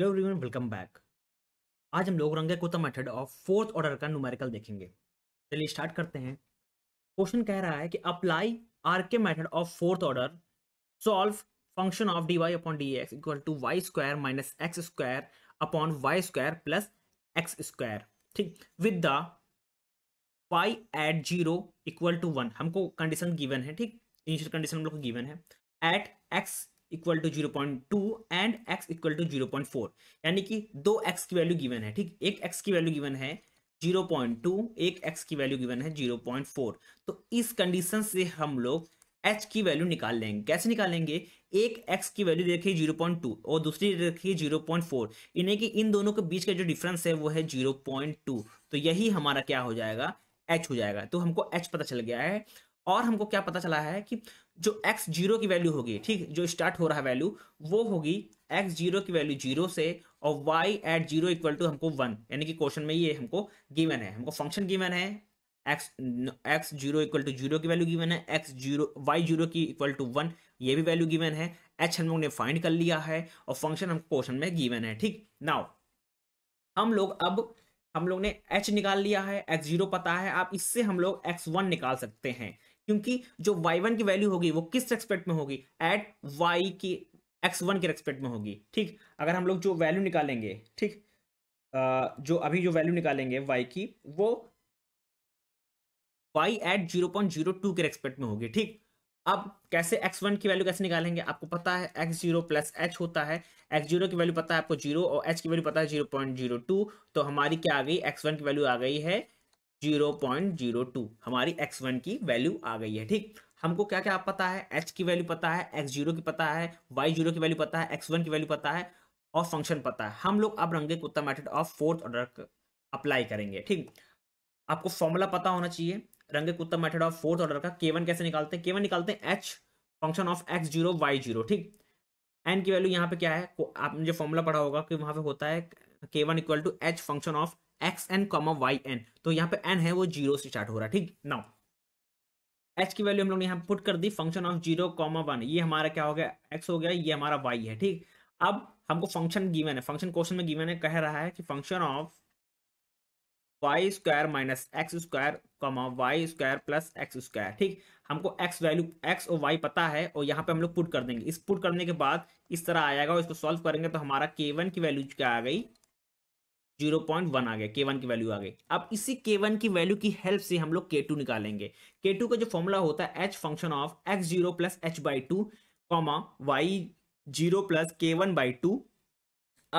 hello everyone welcome back आज हम लोग Runge Kutta method of fourth order का न्यूमेरिकल देखेंगे चलिए स्टार्ट करते हैं क्वेश्चन कह रहा है कि apply R K method of fourth order solve function of d y upon d x equal to y square minus x square upon y square plus x square ठीक with the y at zero equal to one हमको condition given है ठीक initial condition हम लोग को given है at x equal to zero point two and x equal to zero point four यानी कि दो एक्स की वैल्यू गिवन है ठीक एक एक्स की वैल्यू गिवन है जीरो पॉइंट टू एक एक्स की वैल्यू गिवन है जीरो पॉइंट फोर तो इस कंडीशन से हम लोग एच की वैल्यू निकाल लेंगे कैसे निकालेंगे एक एक्स की वैल्यू देखिए जीरो पॉइंट टू और दूसरी रखिए जीरो पॉइंट फोर यानी कि इन दोनों के बीच का जो डिफरेंस है वो है जीरो पॉइंट टू तो यही हमारा क्या हो जाएगा एच हो जाएगा तो हमको एच पता चल गया है और हमको क्या पता चला है कि जो एक्स जीरो की वैल्यू होगी ठीक जो स्टार्ट हो रहा है वैल्यू वो होगी एक्स जीरो की वैल्यू जीरो से और y at zero equal to हमको वन यानी कि क्वेश्चन में ये हमको गिवन है हमको फंक्शन गिवन है x x zero equal to zero की वैल्यू गिवन है एक्स जीरो वाई जीरो की इक्वल टू वन ये भी वैल्यू गिवन है एच हम लोग ने फाइंड कर लिया है और फंक्शन हमको क्वेश्चन में गिवन है ठीक नाउ हम लोग अब हम लोग ने एच निकाल लिया है एक्स जीरो पता है आप इससे हम लोग एक्स वन निकाल सकते हैं क्योंकि जो वाई वन की वैल्यू होगी वो किस रेस्पेक्ट में होगी एट वाई की एक्स वन के रेस्पेक्ट में होगी ठीक अगर हम लोग जो वैल्यू निकालेंगे ठीक जो अभी जो वैल्यू निकालेंगे वाई की वो y at zero point zero two के रेस्पेक्ट में होगी ठीक अब कैसे x1 की वैल्यू कैसे निकालेंगे आपको पता है x0 जीरो प्लस एच होता है x0 की वैल्यू पता है आपको जीरो और h की वैल्यू पता है जीरो पॉइंट जीरो टू तो हमारी क्या आ गई x1 की वैल्यू आ गई है जीरो पॉइंट जीरो टू हमारी एक्स वन की वैल्यू आ गई है ठीक हमको क्या क्या पता है एच की वैल्यू पता है एक्स जीरो की पता है वाई जीरो की वैल्यू पता है एक्स वन की वैल्यू पता है और फंक्शन पता है हम लोग अब Runge Kutta method of fourth order apply करेंगे ठीक आपको फॉर्मूला पता होना चाहिए रंगे Kutta method of fourth order का केवन कैसे निकालते हैं केवन निकालते हैं h function of x zero y zero ठीक एन की वैल्यू यहाँ पे क्या है आपने जो फॉर्मूला पढ़ा होगा कि वहाँ पे होता है k one equal to H function of x n comma y n तो यहाँ पे एन है वो जीरो से स्टार्ट हो रहा है ठीक नाउ एच की वैल्यू हम लोग ने यहाँ पुट कर दी function of zero comma one ये हमारा क्या हो गया एक्स हो गया ये हमारा वाई है ठीक अब हमको फंक्शन गिवन है फंक्शन क्वेश्चन में गिवन है कह रहा है कि function of y square minus x square comma y square plus x square ठीक हमको एक्स वैल्यू एक्स और वाई पता है और यहाँ पे हम लोग पुट कर देंगे इस पुट करने के बाद इस तरह आएगा और इसको सॉल्व करेंगे तो हमारा के की वैल्यू क्या आ गई जीरो पॉइंट वन आ गया के वन की वैल्यू आ गई अब इसी के वन की वैल्यू की हेल्प से हम लोग के टू निकालेंगे के टू का जो फॉर्मूला होता है h function of x zero plus H by two comma y zero plus के वन बाई टू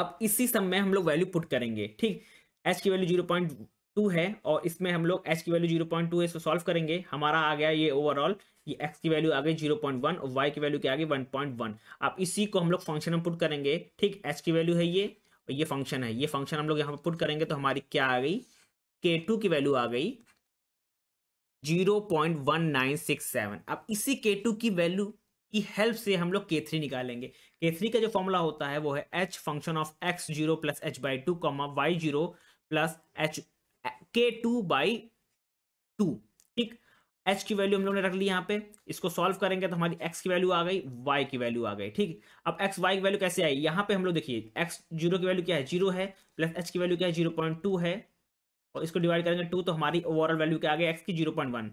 अब इसी सब में हम लोग वैल्यू पुट करेंगे ठीक एच की वैल्यू जीरो पॉइंट टू है और इसमें हम लोग एच की वैल्यू जीरो पॉइंट टू है इसको सॉल्व करेंगे हमारा आ गया ये ओवरऑल ये एक्स की वैल्यू आ गई जीरो पॉइंट वन और वाई की वैल्यू क्या आ गई वन पॉइंट वन अब इसी को हम लोग फंक्शन में पुट करेंगे ठीक एच की वैल्यू है ये ये फंक्शन है ये फंक्शन हम लोग यहाँ पर पुट करेंगे तो हमारी क्या आ गई के टू की वैल्यू आ गई zero point one nine six seven अब इसी के टू की वैल्यू की हेल्प से हम लोग के थ्री निकालेंगे के थ्री का जो फॉर्मूला होता है वो है h function of x zero plus H by two comma y zero plus h k two by two ठीक एच की वैल्यू हम लोग ने रख ली यहाँ पे इसको सॉल्व करेंगे तो हमारी एक्स की वैल्यू आ गई वाई की वैल्यू आ गई ठीक अब एक्स वाई की वैल्यू कैसे आई यहाँ पे हम लोग देखिए एक्स जीरो की वैल्यू क्या है जीरो है प्लस एच की वैल्यू क्या है जीरो पॉइंट टू है और इसको डिवाइड करेंगे टू तो हमारी ओवरऑल वैल्यू क्या आ गई एक्स की जीरो पॉइंट वन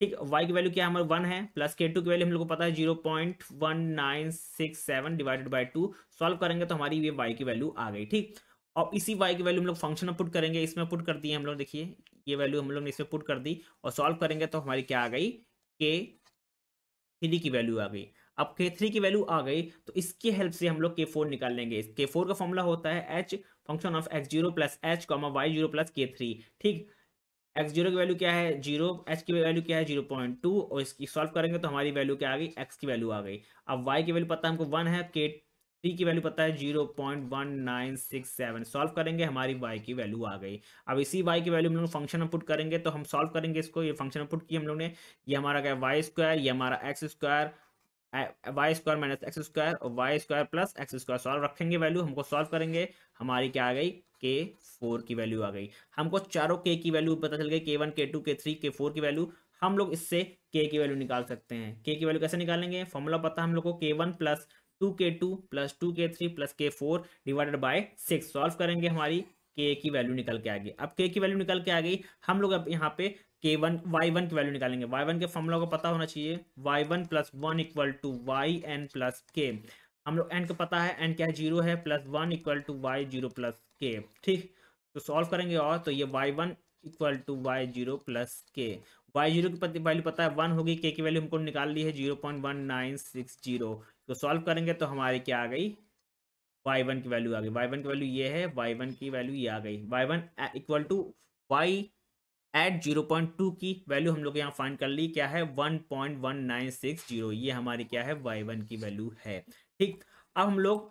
ठीक वाई की वैल्यू क्या हमारे वन है प्लस के टू की वैल्यू हम लोग को पता है zero point one nine six seven divided by two solve करेंगे तो हमारी ये वाई की वैल्यू आ गई ठीक और इसी वाई की वैल्यू हम लोग फंक्शन में पुट करेंगे इसमें पुट कर दिए हम लोग देखिए ये वैल्यू हम लोग ने इसमें पुट कर दी और सॉल्व करेंगे तो हमारी क्या आ गई के थ्री की वैल्यू आ गई अब के थ्री की वैल्यू आ गई तो इसके हेल्प से हम लोग के फोर निकाल लेंगे के फोर का फॉर्मूला होता है h function of x zero plus h comma y zero plus k three ठीक एक्स जीरो की वैल्यू क्या है जीरो एच की वैल्यू क्या है जीरो पॉइंट टू और इसकी सॉल्व करेंगे तो हमारी वैल्यू क्या आ गई एक्स की वैल्यू आ गई अब वाई की वैल्यू पता है हमको वन है के टी की वैल्यू पता है zero point one nine six seven solve करेंगे हमारी वाई की वैल्यू आ गई अब इसी वाई की वैल्यू हम लोग फंक्शन पुट करेंगे तो हम सॉल्व करेंगे इसको ये फंक्शन पुट किया हम लोग ने ये हमारा क्या वाई स्क्वायर ये हमारा x square y square minus x square और y square plus x square solve रखेंगे वैल्यू हमको सॉल्व करेंगे हमारी क्या आ गई के फोर की वैल्यू आ गई हमको चारों के की वैल्यू पता चल गई के वन के टू के थ्री के फोर की वैल्यू हम लोग इससे के की वैल्यू निकाल सकते हैं के की वैल्यू कैसे निकालेंगे फॉर्मूला पता हम लोग को k one plus two k two plus two k three plus k four divided by six solve करेंगे हमारी के की वैल्यू निकल के आ गई अब के की वैल्यू निकल के आ गई हम लोग अब यहाँ पे के वन वाई वन की वैल्यू निकालेंगे वाई वन के फॉर्मूला को पता होना चाहिए y one plus one equal to y n plus k हम लोग एन को पता है एन क्या है जीरो है plus one equal to y zero plus k ठीक तो सॉल्व करेंगे और तो ये y one equal to y zero plus k y zero की वैल्यू पता है वन होगी के की वैल्यू हमको निकाल ली है zero point one nine six zero तो सॉल्व करेंगे तो हमारी क्या आ गई वाई वन की वैल्यू आ गई वाई वन की वैल्यू ये है वाई वन की वैल्यू ये आ गई y one equal to y at zero point two की वैल्यू हम लोग यहाँ फाइंड कर ली क्या है one point one nine six zero ये हमारी क्या है वाई वन की वैल्यू है ठीक अब हम लोग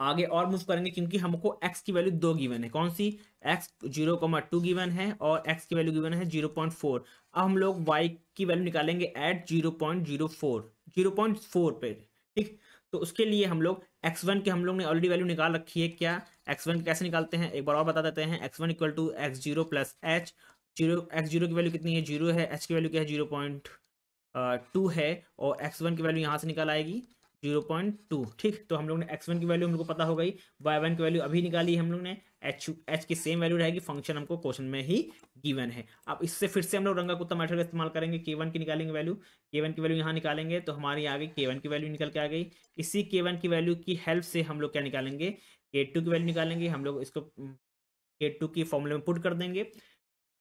आगे और मूव करेंगे क्योंकि हमको एक्स की वैल्यू दो गिवन है कौन सी x zero comma two given है और x की वैल्यू गिवन है जीरो पॉइंट फोर अब हम लोग वाई की वैल्यू निकालेंगे at zero point zero four zero point four पे ठीक तो उसके लिए हम लोग एक्स वन के हम लोग ने ऑलरेडी वैल्यू निकाल रखी है क्या एक्स वन कैसे निकालते हैं एक बार और बता देते हैं x one equal to x zero plus h zero x zero की वैल्यू कितनी है जीरो है एच की वैल्यू क्या है जीरो पॉइंट टू है और एक्स वन की वैल्यू यहाँ से निकल आएगी जीरो पॉइंट टू ठीक तो हम लोग ने एक्स वन की वैल्यू हमको पता हो गई वाई वन की वैल्यू अभी निकाली हम लोग ने एच एच की सेम वैल्यू रहेगी फंक्शन हमको क्वेश्चन में ही गिवन है अब इससे फिर से हम लोग रंगा कुत्ता मैटर का इस्तेमाल करेंगे के वन की निकालेंगे वैल्यू के वन की वैल्यू यहाँ निकालेंगे तो हमारे यहाँ के वन की वैल्यू निकल के आ गई इसी के वन की वैल्यू की हेल्प से हम लोग क्या निकालेंगे के टू की वैल्यू निकालेंगे हम लोग इसको के टू की फॉर्मूले में पुट कर देंगे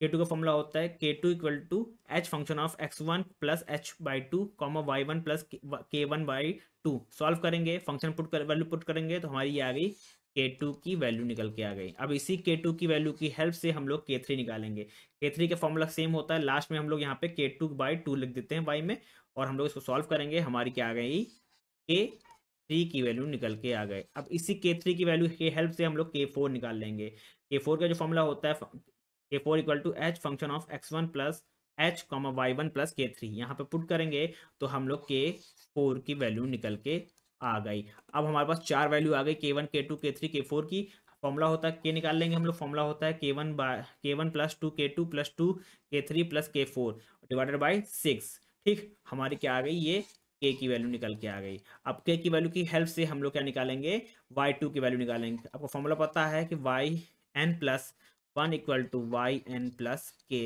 टू का फॉर्मूला होता है K two equal to H function of x one plus H by two comma Y one plus के वन बाई टू सॉल्व करेंगे फंक्शन पुट कर वैल्यू पुट करेंगे तो हमारी ये आ गई के टू की वैल्यू निकल के आ गई अब इसी के टू की वैल्यू की हेल्प से हम लोग के थ्री निकालेंगे के थ्री का फॉर्मूला सेम होता है लास्ट में हम लोग यहाँ पे के टू बाई टू लिख देते हैं वाई में और हम लोग इसको सॉल्व करेंगे हमारी क्या आ गई के थ्री की वैल्यू निकल के आ गए अब इसी के थ्री की वैल्यू के हेल्प से हम लोग के फोर निकाल लेंगे के फोर का जो फॉर्मूला होता है k four equal to H function of x one plus h comma Y one plus k three यहाँ पे पुट करेंगे तो हम लोग के फोर की वैल्यू निकल के आ गई अब हमारे पास चार वैल्यू आ गई के वन के टू के थ्री के फोर की फॉर्मूला होता है के निकाल लेंगे हम लोग फॉर्मूला होता है k one by k one plus two k two plus two k three plus k four divided by six ठीक हमारी क्या आ गई ये के की वैल्यू निकल के आ गई अब के की वैल्यू की हेल्प से हम लोग क्या निकालेंगे वाई टू की वैल्यू निकालेंगे आपको फॉर्मूला पता है कि y n plus one equal to y n plus k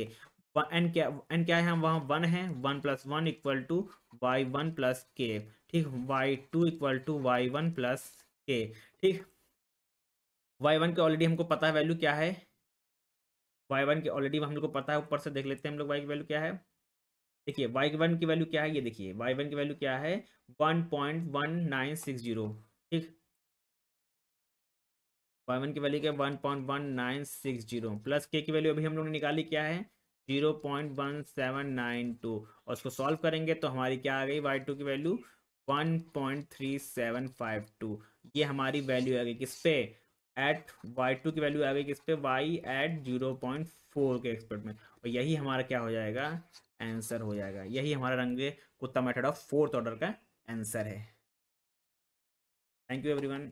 n क्या एन क्या है वहाँ वन है one plus one equal to y one plus k ठीक y two equal to y one plus k ठीक वाई वन के already हमको पता है वैल्यू क्या है वाई वन के ऑलरेडी हम लोग को पता है ऊपर से देख लेते हैं हम लोग वाई की वैल्यू क्या है देखिए वाई वन की वैल्यू क्या है ये देखिए वाई वन की वैल्यू क्या है one point one nine six zero ठीक वाई वन की वैल्यू क्या one point one nine six zero plus k की वैल्यू अभी हम लोग ने निकाली क्या है zero point one seven nine two और उसको सॉल्व करेंगे तो हमारी क्या आ गई वाई टू की value one point three seven five two ये हमारी वैल्यू आ गई किस पे एट वाई टू की वैल्यू आ गई किस पे y at zero point four के एक्सपर्ट में और यही हमारा क्या हो जाएगा आंसर हो जाएगा यही हमारा Runge Kutta method of fourth order का आंसर है थैंक यू एवरीवन